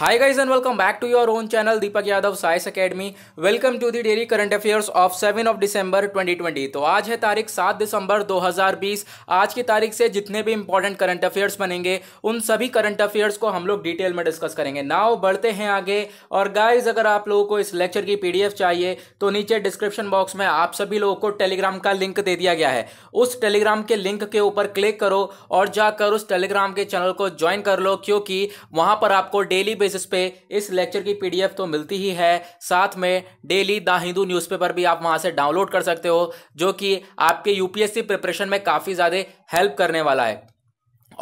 hi guys and welcome back to your own channel Deepak Yadav science academy welcome to the daily current affairs of seven of December 2020 तो आज है तारीख सात दिसंबर 2020 आज की तारीख से जितने भी इंपॉर्टेंट करंट अफेयर्स बनेंगे उन सभी करंट अफेयर्स को हम लोग डिटेल में डिस्कस करेंगे नाव बढ़ते हैं आगे और गाइज अगर आप लोगों को इस लेक्चर की पी चाहिए तो नीचे डिस्क्रिप्शन बॉक्स में आप सभी लोगों को टेलीग्राम का लिंक दे दिया गया है उस टेलीग्राम के लिंक के ऊपर क्लिक करो और जाकर उस टेलीग्राम के चैनल को ज्वाइन कर लो क्योंकि वहां पर आपको डेली बेसिस पे इस लेक्चर की पीडीएफ तो मिलती ही है साथ में डेली द हिंदू न्यूज़पेपर भी आप वहाँ से डाउनलोड कर सकते हो जो कि आपके यूपीएससी प्रिपरेशन में काफ़ी ज़्यादा हेल्प करने वाला है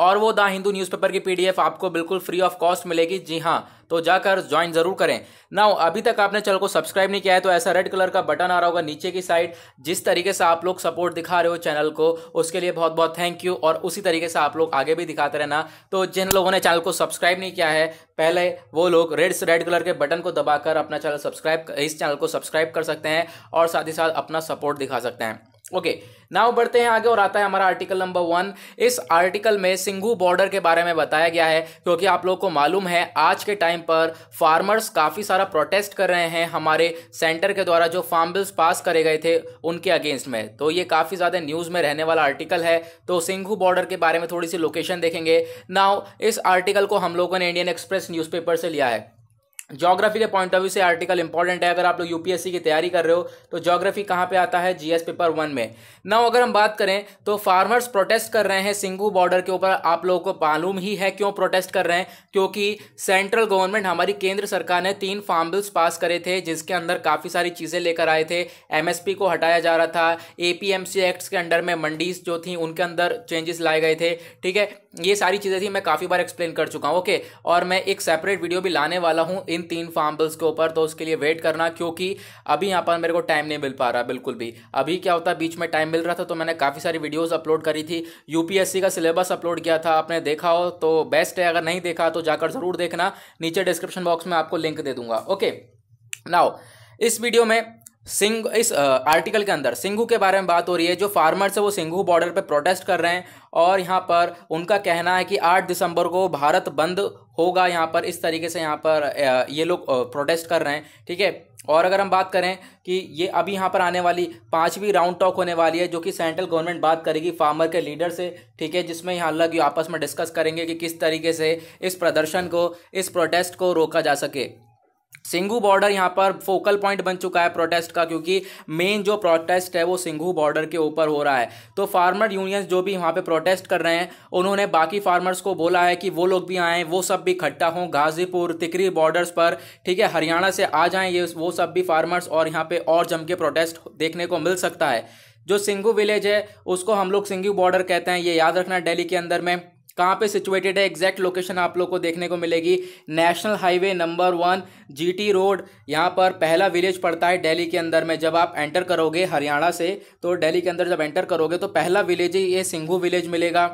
और वो द हिंदू न्यूज़पेपर की पीडीएफ आपको बिल्कुल फ्री ऑफ कॉस्ट मिलेगी जी हाँ तो जाकर ज्वाइन जरूर करें ना अभी तक आपने चैनल को सब्सक्राइब नहीं किया है तो ऐसा रेड कलर का बटन आ रहा होगा नीचे की साइड जिस तरीके से आप लोग सपोर्ट दिखा रहे हो चैनल को उसके लिए बहुत बहुत थैंक यू और उसी तरीके से आप लोग आगे भी दिखाते रहना तो जिन लोगों ने चैनल को सब्सक्राइब नहीं किया है पहले वो लोग रेड से रेड कलर के बटन को दबाकर अपना चैनल सब्सक्राइब इस चैनल को सब्सक्राइब कर सकते हैं और साथ ही साथ अपना सपोर्ट दिखा सकते हैं ओके okay, नाउ बढ़ते हैं आगे और आता है हमारा आर्टिकल नंबर वन इस आर्टिकल में सिंघू बॉर्डर के बारे में बताया गया है क्योंकि आप लोग को मालूम है आज के टाइम पर फार्मर्स काफ़ी सारा प्रोटेस्ट कर रहे हैं हमारे सेंटर के द्वारा जो फार्म बिल्स पास करे गए थे उनके अगेंस्ट में तो ये काफ़ी ज़्यादा न्यूज़ में रहने वाला आर्टिकल है तो सिंघू बॉर्डर के बारे में थोड़ी सी लोकेशन देखेंगे नाउ इस आर्टिकल को हम लोगों ने इंडियन एक्सप्रेस न्यूज़पेपर से लिया है जोग्राफी के पॉइंट ऑफ व्यू से आर्टिकल इंपॉर्टेंट है अगर आप लोग यूपीएससी की तैयारी कर रहे हो तो जोग्राफी कहाँ पे आता है जीएस पेपर वन में ना अगर हम बात करें तो फार्मर्स प्रोटेस्ट कर रहे हैं सिंगू बॉर्डर के ऊपर आप लोगों को मालूम ही है क्यों प्रोटेस्ट कर रहे हैं क्योंकि सेंट्रल गवर्नमेंट हमारी केंद्र सरकार ने तीन फार्म बिल्स पास करे थे जिसके अंदर काफ़ी सारी चीज़ें लेकर आए थे एमएसपी को हटाया जा रहा था ए एक्ट्स के अंडर में मंडीज जो थी उनके अंदर चेंजेस लाए गए थे ठीक है ये सारी चीज़ें थी मैं काफ़ी बार एक्सप्लेन कर चुका हूँ ओके और मैं एक सेपरेट वीडियो भी लाने वाला हूँ इन तीन फार्म्बल्स के ऊपर तो उसके लिए वेट करना क्योंकि अभी यहाँ पर मेरे को टाइम नहीं मिल पा रहा बिल्कुल भी अभी क्या होता है बीच में टाइम मिल रहा था तो मैंने काफ़ी सारी वीडियोज़ अपलोड करी थी यूपीएससी का सिलेबस अपलोड किया था आपने देखा हो तो बेस्ट है अगर नहीं देखा तो जाकर ज़रूर देखना नीचे डिस्क्रिप्शन बॉक्स में आपको लिंक दे दूंगा ओके नाउ इस वीडियो में सिंह इस आर्टिकल के अंदर सिंघू के बारे में बात हो रही है जो फार्मर्स है वो सिंघू बॉर्डर पे प्रोटेस्ट कर रहे हैं और यहाँ पर उनका कहना है कि 8 दिसंबर को भारत बंद होगा यहाँ पर इस तरीके से यहाँ पर ये लोग प्रोटेस्ट कर रहे हैं ठीक है और अगर हम बात करें कि ये अभी यहाँ पर आने वाली पांचवी राउंड टॉक होने वाली है जो कि सेंट्रल गवर्नमेंट बात करेगी फार्मर के लीडर से ठीक है जिसमें यहाँ अलग आपस में डिस्कस करेंगे कि किस तरीके से इस प्रदर्शन को इस प्रोटेस्ट को रोका जा सके सिंघू बॉर्डर यहाँ पर फोकल पॉइंट बन चुका है प्रोटेस्ट का क्योंकि मेन जो प्रोटेस्ट है वो सिंघू बॉर्डर के ऊपर हो रहा है तो फार्मर यूनियंस जो भी वहाँ पे प्रोटेस्ट कर रहे हैं उन्होंने बाकी फार्मर्स को बोला है कि वो लोग भी आएँ वो सब भी इकट्ठा हों गाजीपुर तिकरी बॉर्डर्स पर ठीक है हरियाणा से आ जाएँ ये वो सब भी फार्मर्स और यहाँ पर और जम के प्रोटेस्ट देखने को मिल सकता है जो सिंघू विलेज है उसको हम लोग सिंघू बॉर्डर कहते हैं ये याद रखना डेली के अंदर में कहाँ पे सिचुएटेड है एग्जैक्ट लोकेशन आप लोग को देखने को मिलेगी national highway number one GT road यहाँ पर पहला विलेज पड़ता है दिल्ली के अंदर में जब आप एंटर करोगे हरियाणा से तो दिल्ली के अंदर जब एंटर करोगे तो पहला विलेज ही ये सिंघू विलेज मिलेगा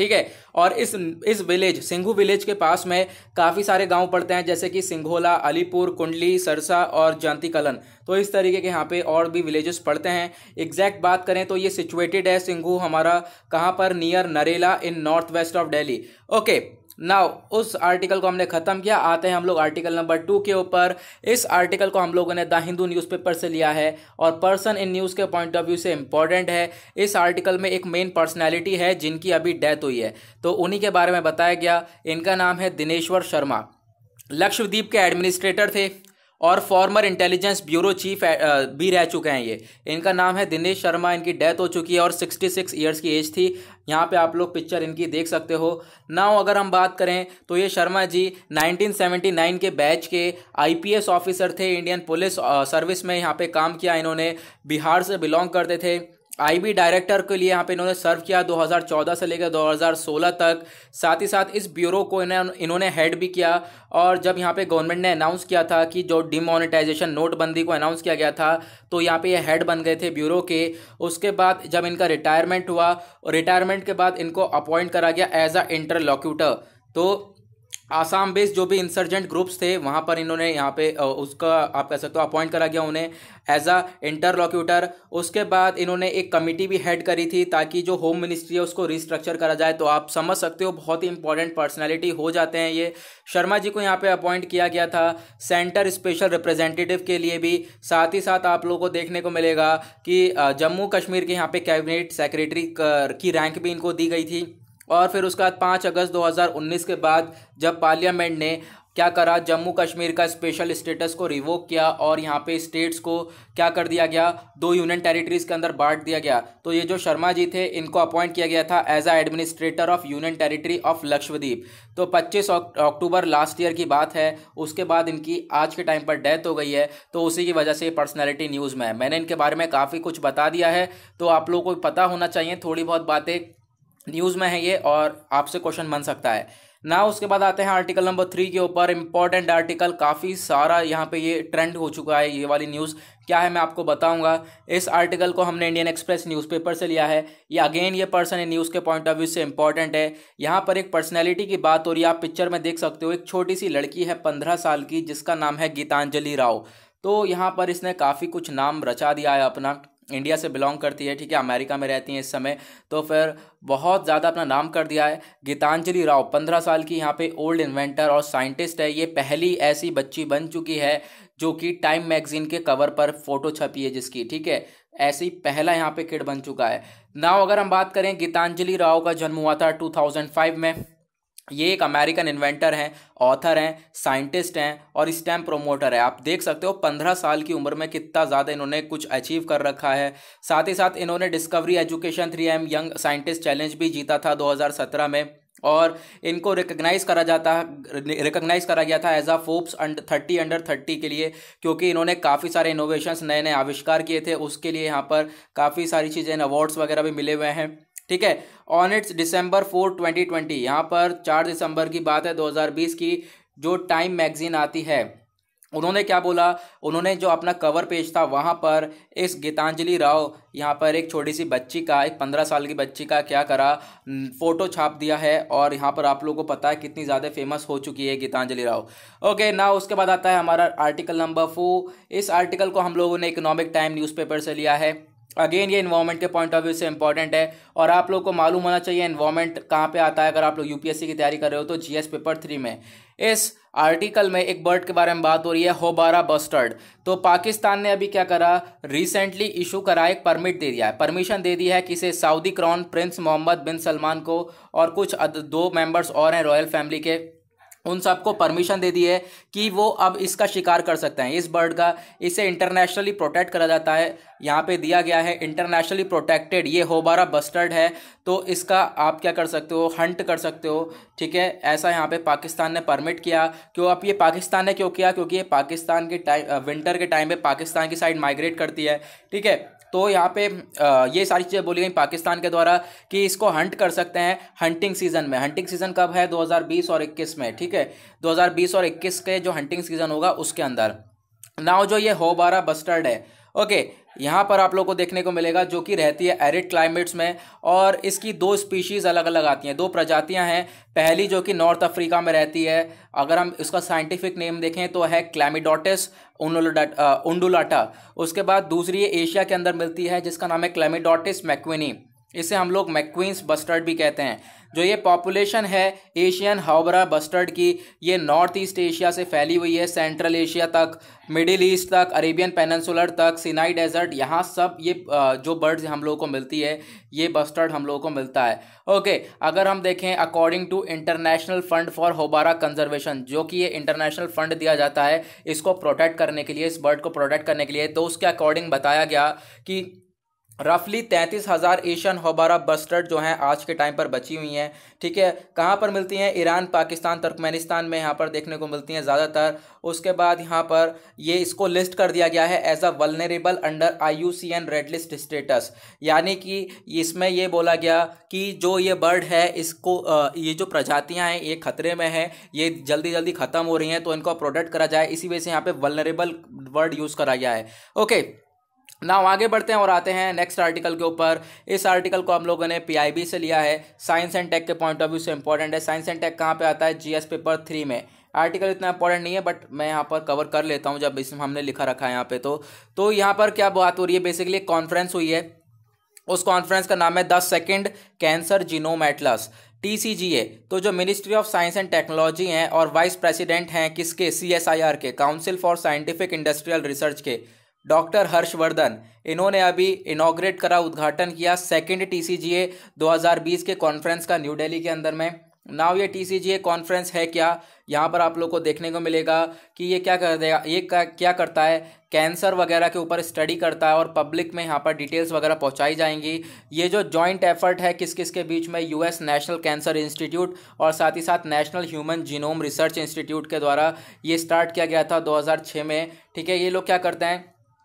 ठीक है और इस इस विलेज सिंघू विलेज के पास में काफ़ी सारे गांव पड़ते हैं जैसे कि सिंघोला अलीपुर कुंडली सरसा और जानती कलन तो इस तरीके के यहाँ पे और भी विलेजेस पड़ते हैं एग्जैक्ट बात करें तो ये सिचुएटेड है सिंघू हमारा कहाँ पर near Narela in north west of Delhi okay now उस आर्टिकल को हमने खत्म किया आते हैं हम लोग आर्टिकल नंबर टू के ऊपर इस आर्टिकल को हम लोगों ने द हिंदू न्यूज़पेपर से लिया है और पर्सन इन न्यूज़ के पॉइंट ऑफ व्यू से इंपॉर्टेंट है इस आर्टिकल में एक मेन पर्सनैलिटी है जिनकी अभी डेथ हुई है तो उन्हीं के बारे में बताया गया इनका नाम है दिनेश्वर शर्मा लक्षद्वीप के एडमिनिस्ट्रेटर थे और फॉर्मर इंटेलिजेंस ब्यूरो चीफ भी रह चुके हैं ये इनका नाम है दिनेश शर्मा इनकी डेथ हो चुकी है और 66 सिक्स ईयर्स की एज थी यहाँ पे आप लोग पिक्चर इनकी देख सकते हो नाउ अगर हम बात करें तो ये शर्मा जी 1979 के बैच के आईपीएस ऑफिसर थे इंडियन पुलिस सर्विस में यहाँ पे काम किया इन्होंने बिहार से बिलोंग करते थे आईबी डायरेक्टर के लिए यहाँ पे इन्होंने सर्व किया 2014 से लेकर 2016 तक साथ ही साथ इस ब्यूरो को इन्होंने हेड भी किया और जब यहाँ पे गवर्नमेंट ने अनाउंस किया था कि जो डिमोनेटाइजेशन नोटबंदी को अनाउंस किया गया था तो यहाँ पे ये हेड बन गए थे ब्यूरो के उसके बाद जब इनका रिटायरमेंट हुआ और रिटायरमेंट के बाद इनको अपॉइंट करा गया एज अ इंटरलॉक्यूटर तो आसाम बेस्ड जो भी इंसर्जेंट ग्रुप्स थे वहाँ पर इन्होंने यहाँ पे उसका आप कह सकते हो अपॉइंट करा गया उन्हें एज अ इंटरलॉक्यूटर उसके बाद इन्होंने एक कमेटी भी हेड करी थी ताकि जो होम मिनिस्ट्री है उसको रिस्ट्रक्चर करा जाए तो आप समझ सकते हो बहुत ही इंपॉर्टेंट पर्सनैलिटी हो जाते हैं ये शर्मा जी को यहाँ पे अपॉइंट किया गया था सेंटर स्पेशल रिप्रेजेंटेटिव के लिए भी साथ ही साथ आप लोगों को देखने को मिलेगा कि जम्मू कश्मीर के यहाँ पे कैबिनेट सेक्रेटरी की रैंक भी इनको दी गई थी और फिर उसके बाद पाँच अगस्त 2019 के बाद जब पार्लियामेंट ने क्या करा जम्मू कश्मीर का स्पेशल स्टेटस को रिवोक किया और यहाँ पे स्टेट्स को क्या कर दिया गया दो यूनियन टेरिटरीज के अंदर बांट दिया गया तो ये जो शर्मा जी थे इनको अपॉइंट किया गया था as a administrator of union territory of Lakshadweep तो 25 अक्टूबर लास्ट ईयर की बात है उसके बाद इनकी आज के टाइम पर डेथ हो गई है तो उसी की वजह से पर्सनैलिटी न्यूज़ में है मैंने इनके बारे में काफ़ी कुछ बता दिया है तो आप लोगों को पता होना चाहिए थोड़ी बहुत बातें न्यूज़ में है ये और आपसे क्वेश्चन बन सकता है ना उसके बाद आते हैं आर्टिकल नंबर थ्री के ऊपर इंपॉर्टेंट आर्टिकल काफ़ी सारा यहाँ पे ये ट्रेंड हो चुका है ये वाली न्यूज़ क्या है मैं आपको बताऊंगा इस आर्टिकल को हमने इंडियन एक्सप्रेस न्यूज़पेपर से लिया है ये अगेन ये पर्सन न्यूज़ के पॉइंट ऑफ व्यू से इंपॉर्टेंट है यहाँ पर एक पर्सनैलिटी की बात हो रही है आप पिक्चर में देख सकते हो एक छोटी सी लड़की है पंद्रह साल की जिसका नाम है गीतांजलि राव तो यहाँ पर इसने काफ़ी कुछ नाम रचा दिया है अपना इंडिया से बिलोंग करती है ठीक है अमेरिका में रहती हैं इस समय तो फिर बहुत ज़्यादा अपना नाम कर दिया है गीतांजलि राव पंद्रह साल की यहाँ पे ओल्ड इन्वेंटर और साइंटिस्ट है ये पहली ऐसी बच्ची बन चुकी है जो कि टाइम मैगजीन के कवर पर फोटो छपी है जिसकी ठीक है ऐसी पहला यहाँ पे किड बन चुका है नाव अगर हम बात करें गीतांजलि राव का जन्म हुआ था टू में ये एक अमेरिकन इन्वेंटर हैं ऑथर हैं साइंटिस्ट हैं और स्टैम्प प्रोमोटर है आप देख सकते हो पंद्रह साल की उम्र में कितना ज़्यादा इन्होंने कुछ अचीव कर रखा है साथ ही साथ इन्होंने Discovery Education three M young scientist challenge भी जीता था 2017 में और इनको रिकग्नाइज करा जाता रिकग्नाइज करा गया था as a Forbes under thirty under thirty के लिए क्योंकि इन्होंने काफ़ी सारे इनोवेशंस नए नए आविष्कार किए थे उसके लिए यहाँ पर काफ़ी सारी चीज़ें अवार्ड्स वगैरह भी मिले हुए हैं ठीक है on it's December four twenty twenty यहाँ पर चार दिसंबर की बात है दो हज़ार बीस की जो टाइम मैगजीन आती है उन्होंने क्या बोला उन्होंने जो अपना कवर पेज था वहाँ पर इस गीतांजलि राव यहाँ पर एक छोटी सी बच्ची का एक पंद्रह साल की बच्ची का क्या करा फोटो छाप दिया है और यहाँ पर आप लोगों को पता है कितनी ज़्यादा फेमस हो चुकी है गीतांजलि राव ओके ना उसके बाद आता है हमारा आर्टिकल नंबर फोर इस आर्टिकल को हम लोगों ने इकोनॉमिक टाइम न्यूज़पेपर से लिया है अगेन ये इन्वायरमेंट के पॉइंट ऑफ व्यू से इंपॉर्टेंट है और आप लोग को मालूम होना चाहिए इन्वायरमेंट कहाँ पे आता है अगर आप लोग यूपीएससी की तैयारी कर रहे हो तो जीएस पेपर थ्री में इस आर्टिकल में एक बर्ड के बारे में बात हो रही है होबारा बस्टर्ड तो पाकिस्तान ने अभी क्या करा रिसेंटली इशू करा एक परमिट दे दिया है परमिशन दे दी है किसे Saudi crown prince Mohammed bin Salman को और कुछ दो मेंबर्स और हैं रॉयल फैमिली के उन सबको परमिशन दे दी है कि वो अब इसका शिकार कर सकते हैं इस बर्ड का इसे इंटरनेशनली प्रोटेक्ट करा जाता है यहाँ पे दिया गया है इंटरनेशनली प्रोटेक्टेड ये होबारा बस्टर्ड है तो इसका आप क्या कर सकते हो हंट कर सकते हो ठीक है ऐसा यहाँ पे पाकिस्तान ने परमिट किया क्यों आप ये पाकिस्तान ने क्यों किया क्योंकि ये पाकिस्तान के टाइम विंटर के टाइम पर पाकिस्तान की साइड माइग्रेट करती है ठीक है तो यहाँ पे ये सारी चीज़ें बोली गई पाकिस्तान के द्वारा कि इसको हंट कर सकते हैं हंटिंग सीजन में हंटिंग सीजन कब है 2020 और 21 में ठीक है 2020 और 21 के जो हंटिंग सीजन होगा उसके अंदर नाव जो ये हो बारा बस्टर्ड है ओके यहाँ पर आप लोग को देखने को मिलेगा जो कि रहती है एरिड क्लाइमेट्स में और इसकी दो स्पीशीज़ अलग अलग आती हैं दो प्रजातियाँ हैं पहली जो कि नॉर्थ अफ्रीका में रहती है अगर हम इसका साइंटिफिक नेम देखें तो है क्लैमिडोटिस उंडुलाटा uh, उसके बाद दूसरी एशिया के अंदर मिलती है जिसका नाम है क्लैमिडोटिस मैक्विनी इसे हम लोग मैक्वींस बस्टर्ड भी कहते हैं जो ये पॉपुलेशन है एशियन हावरा बस्टर्ड की ये नॉर्थ ईस्ट एशिया से फैली हुई है सेंट्रल एशिया तक मिडिल ईस्ट तक अरेबियन पेनसुलर तक सिनाई डेजर्ट यहाँ सब ये जो बर्ड्स हम लोगों को मिलती है ये बस्टर्ड हम लोगों को मिलता है ओके अगर हम देखें according to International Fund for Houbara conservation जो कि ये इंटरनेशनल फंड दिया जाता है इसको प्रोटेक्ट करने के लिए इस बर्ड को प्रोटेक्ट करने के लिए तो उसके अकॉर्डिंग बताया गया कि रफली तैंतीस हज़ार एशियन होबारा बस्टर्ड जो हैं आज के टाइम पर बची हुई हैं ठीक है कहाँ पर मिलती हैं ईरान पाकिस्तान तुर्कमेनिस्तान में यहाँ पर देखने को मिलती हैं ज़्यादातर उसके बाद यहाँ पर ये इसको लिस्ट कर दिया गया है as a vulnerable under I U C N red list status यानी कि इसमें ये बोला गया कि जो ये बर्ड है इसको ये जो प्रजातियाँ हैं ये खतरे में हैं ये जल्दी जल्दी ख़त्म हो रही हैं तो इनको प्रोटेक्ट करा जाए इसी वजह से यहाँ पर वलनरेबल वर्ड यूज़ करा गया है ओके ना आगे बढ़ते हैं और आते हैं नेक्स्ट आर्टिकल के ऊपर इस आर्टिकल को हम लोगों ने पीआईबी से लिया है साइंस एंड टेक के पॉइंट ऑफ व्यू से इंपॉर्टेंट है साइंस एंड टेक कहाँ पे आता है जीएस पेपर थ्री में आर्टिकल इतना इंपॉर्टेंट नहीं है बट मैं यहाँ पर कवर कर लेता हूँ जब इसमें हमने लिखा रखा है यहाँ पे तो तो यहाँ पर क्या बात हो रही है बेसिकली कॉन्फ्रेंस हुई है उस कॉन्फ्रेंस का नाम है the second cancer genome atlas TCGA तो जो ministry of science and technology हैं और वाइस प्रेसिडेंट हैं किसके सीएसआईआर के council for scientific industrial research के डॉक्टर हर्षवर्धन इन्होंने अभी इनाग्रेट करा उद्घाटन किया सेकेंड टी 2020 के कॉन्फ्रेंस का न्यू दिल्ली के अंदर में नाव ये टी सी कॉन्फ्रेंस है क्या यहाँ पर आप लोग को देखने को मिलेगा कि ये क्या कर देगा ये क्या करता है कैंसर वगैरह के ऊपर स्टडी करता है और पब्लिक में यहाँ पर डिटेल्स वगैरह पहुँचाई जाएंगी ये जो जॉइंट एफर्ट है किस किस के बीच में यूएस नेशनल कैंसर इंस्टीट्यूट और साथ ही साथ national human genome research institute के द्वारा ये स्टार्ट किया गया था छः में ठीक है ये लोग क्या करते हैं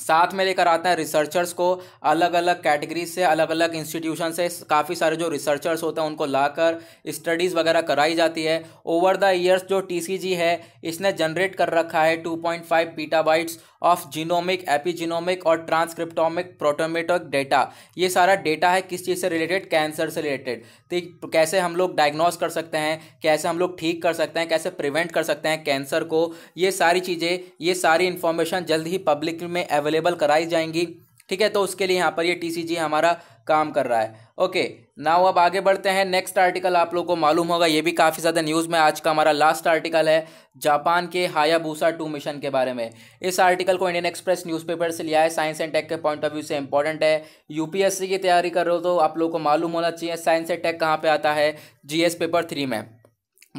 साथ में लेकर आता है रिसर्चर्स को अलग अलग कैटेगरी से अलग अलग इंस्टीट्यूशन से काफ़ी सारे जो रिसर्चर्स होते हैं उनको लाकर स्टडीज़ वगैरह कराई जाती है ओवर द ईयर्स जो टीसीजी है इसने जनरेट कर रखा है 2.5 point five petabytes of genomic epigenomic और ट्रांसक्रिप्टोमिक प्रोटोमेटोक डेटा ये सारा डेटा है किस चीज़ से रिलेटेड कैंसर से रिलेटेड तो कैसे हम लोग डायग्नोस कर सकते हैं कैसे हम लोग ठीक कर सकते हैं कैसे प्रिवेंट कर सकते हैं कैंसर को ये सारी चीज़ें ये सारी इन्फॉर्मेशन जल्द ही पब्लिक में अवेलेबल कराई जाएंगी ठीक है तो उसके लिए यहाँ पर ये टीसीजी हमारा काम कर रहा है ओके नाउ अब आगे बढ़ते हैं नेक्स्ट आर्टिकल आप लोगों को मालूम होगा ये भी काफ़ी ज़्यादा न्यूज़ में आज का हमारा लास्ट आर्टिकल है जापान के हायाबूसा टू मिशन के बारे में इस आर्टिकल को इंडियन एक्सप्रेस न्यूज़पेपर से लिया है साइंस एंड टेक के पॉइंट ऑफ व्यू से इंपॉर्टेंट है यूपीएससी की तैयारी कर रहे हो तो आप लोगों को मालूम होना चाहिए साइंस एंड टेक कहाँ पर आता है जी पेपर थ्री में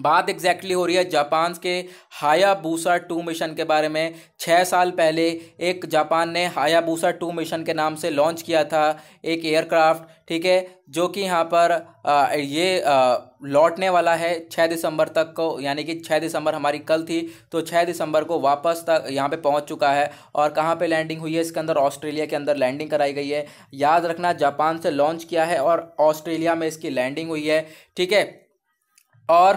बात एग्जैक्टली हो रही है जापान के हायाबूसा टू मिशन के बारे में छः साल पहले एक जापान ने हायाबूसा टू मिशन के नाम से लॉन्च किया था एक एयरक्राफ्ट ठीक है जो कि यहाँ पर आ, ये लौटने वाला है छः दिसंबर तक को यानी कि छः दिसंबर हमारी कल थी तो छः दिसंबर को वापस तक यहाँ पे पहुँच चुका है और कहाँ पे लैंडिंग हुई है इसके अंदर ऑस्ट्रेलिया के अंदर लैंडिंग कराई गई है याद रखना जापान से लॉन्च किया है और ऑस्ट्रेलिया में इसकी लैंडिंग हुई है ठीक है और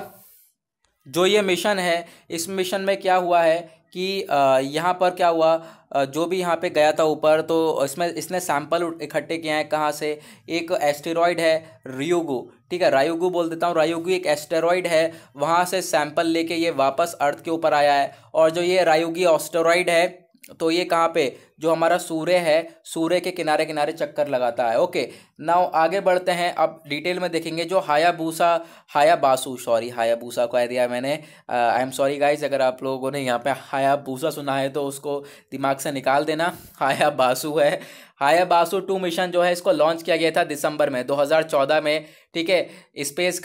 जो ये मिशन है इस मिशन में क्या हुआ है कि यहाँ पर क्या हुआ जो भी यहाँ पे गया था ऊपर तो इसमें इसने सैंपल इकट्ठे किए हैं कहाँ से एक एस्टेरॉयड है रियोगो ठीक है रायोगो बोल देता हूँ रायोगो एक एस्टेरॉयड है वहाँ से सैंपल लेके ये वापस अर्थ के ऊपर आया है और जो ये रायोगी ऑस्टेरॉयड है तो ये कहाँ पे जो हमारा सूर्य है सूर्य के किनारे किनारे चक्कर लगाता है ओके नाउ आगे बढ़ते हैं अब डिटेल में देखेंगे जो हायाबूसा हायाबासु सॉरी हायाबूसा कह दिया मैंने आई एम सॉरी गाइज अगर आप लोगों ने यहाँ पे हायाबूसा सुना है तो उसको दिमाग से निकाल देना हायाबासु है हायाबासु टू मिशन जो है इसको लॉन्च किया गया था दिसंबर में दो में ठीक है स्पेस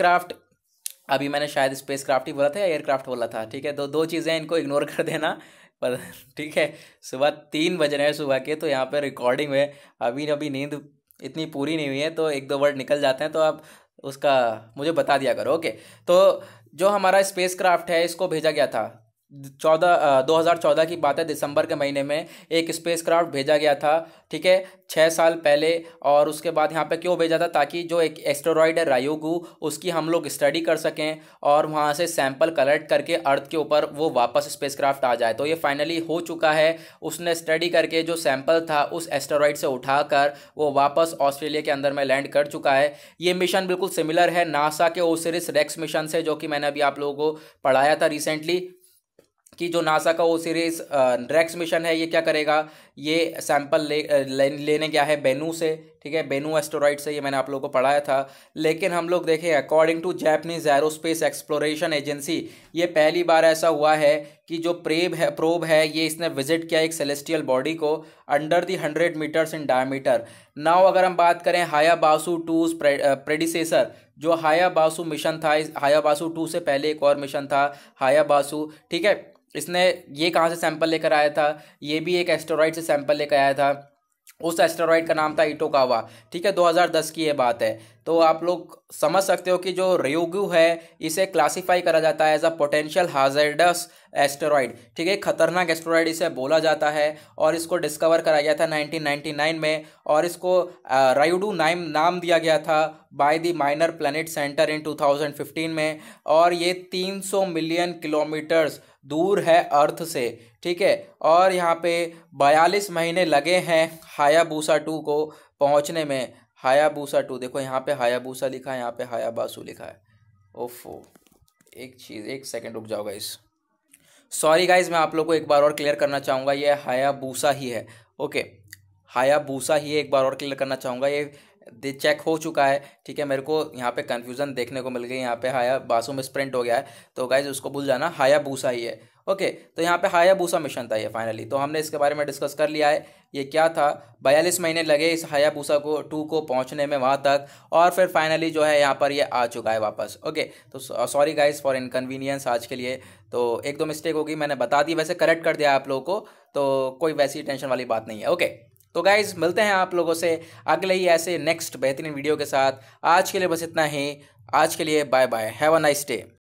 अभी मैंने शायद क्राफ्ट ही बोला था या एयरक्राफ्ट बोला था ठीक है तो दो चीज़ें इनको इग्नोर कर देना पर ठीक है सुबह तीन बज रहे हैं सुबह के तो यहाँ पर रिकॉर्डिंग में अभी अभी नींद इतनी पूरी नहीं हुई है तो एक दो वर्ड निकल जाते हैं तो आप उसका मुझे बता दिया करो ओके तो जो हमारा स्पेस क्राफ्ट है इसको भेजा गया था चौदह दो हज़ार चौदह की बात है दिसंबर के महीने में एक स्पेसक्राफ्ट भेजा गया था ठीक है छः साल पहले और उसके बाद यहाँ पे क्यों भेजा था ताकि जो एक एस्ट्रॉयड है रायोगु उसकी हम लोग स्टडी कर सकें और वहाँ से सैंपल कलेक्ट करके अर्थ के ऊपर वो वापस स्पेसक्राफ्ट आ जाए तो ये फाइनली हो चुका है उसने स्टडी करके जो सैंपल था उस एस्ट्रॉयड से उठाकर वो वापस ऑस्ट्रेलिया के अंदर में लैंड कर चुका है ये मिशन बिल्कुल सिमिलर है नासा के ओसरिस रेक्स मिशन से जो कि मैंने अभी आप लोगों को पढ़ाया था रिसेंटली कि जो नासा का वो सीरीज ड्रैक्स मिशन है ये क्या करेगा ये सैंपल ले, ले लेने गया है बेनू से ठीक है बेनू एस्टोराइड से ये मैंने आप लोगों को पढ़ाया था लेकिन हम लोग देखें according to Japanese aerospace exploration agency ये पहली बार ऐसा हुआ है कि जो प्रेब है प्रोब है ये इसने विजिट किया एक सेलेस्टियल बॉडी को under the hundred metres in diameter now अगर हम बात करें हाया बासू टू प्रेडिसेसर जो हाया बासू मिशन था हाया बासू टू से पहले एक और मिशन था हाया बासू ठीक है इसने ये कहाँ से सैंपल लेकर आया था ये भी एक एस्टेरॉइड से सैंपल लेकर आया था उस एस्टेरॉइड का नाम था इटोकावा ठीक है 2010 की ये बात है तो आप लोग समझ सकते हो कि जो रेयोगु है इसे क्लासिफाई करा जाता है as a potential hazardous asteroid ठीक है खतरनाक एस्टेरॉइड इसे बोला जाता है और इसको डिस्कवर करा गया था 1999 में और इसको रायुडू नाइम नाम दिया गया था by the minor planet centre in 2015 में और ये 300 मिलियन किलोमीटर्स दूर है अर्थ से ठीक है और यहाँ पे बयालीस महीने लगे हैं हायाबूसा टू को पहुँचने में हायाबूसा टू देखो यहाँ पे हायाबूसा लिखा है यहाँ पे हायाबासु लिखा है ओफो एक चीज़ एक सेकेंड रुक जाओ गाइस सॉरी गाइज मैं आप लोग को एक बार और क्लियर करना चाहूँगा ये हायाबूसा ही है ओके हायाबूसा ही एक बार और क्लियर करना चाहूँगा ये दे चेक हो चुका है ठीक है मेरे को यहाँ पे कन्फ्यूजन देखने को मिल गई यहाँ पे हाया बासु में स्प्रिंट हो गया है तो गाइज उसको भूल जाना हाया बूसा ही है ओके तो यहाँ पे हायाबूसा मिशन था ये फाइनली तो हमने इसके बारे में डिस्कस कर लिया है ये क्या था बयालीस महीने लगे इस हायाबूसा को टू को पहुँचने में वहाँ तक और फिर फाइनली जो है यहाँ पर ये आ चुका है वापस ओके तो सॉरी गाइज फॉर इनकन्वीनियंस आज के लिए तो एक दो मिस्टेक होगी मैंने बता दी वैसे करेक्ट कर दिया आप लोगों को तो कोई वैसी टेंशन वाली बात नहीं है ओके तो गाइज मिलते हैं आप लोगों से अगले ही ऐसे नेक्स्ट बेहतरीन वीडियो के साथ आज के लिए बस इतना ही आज के लिए bye bye have a nice day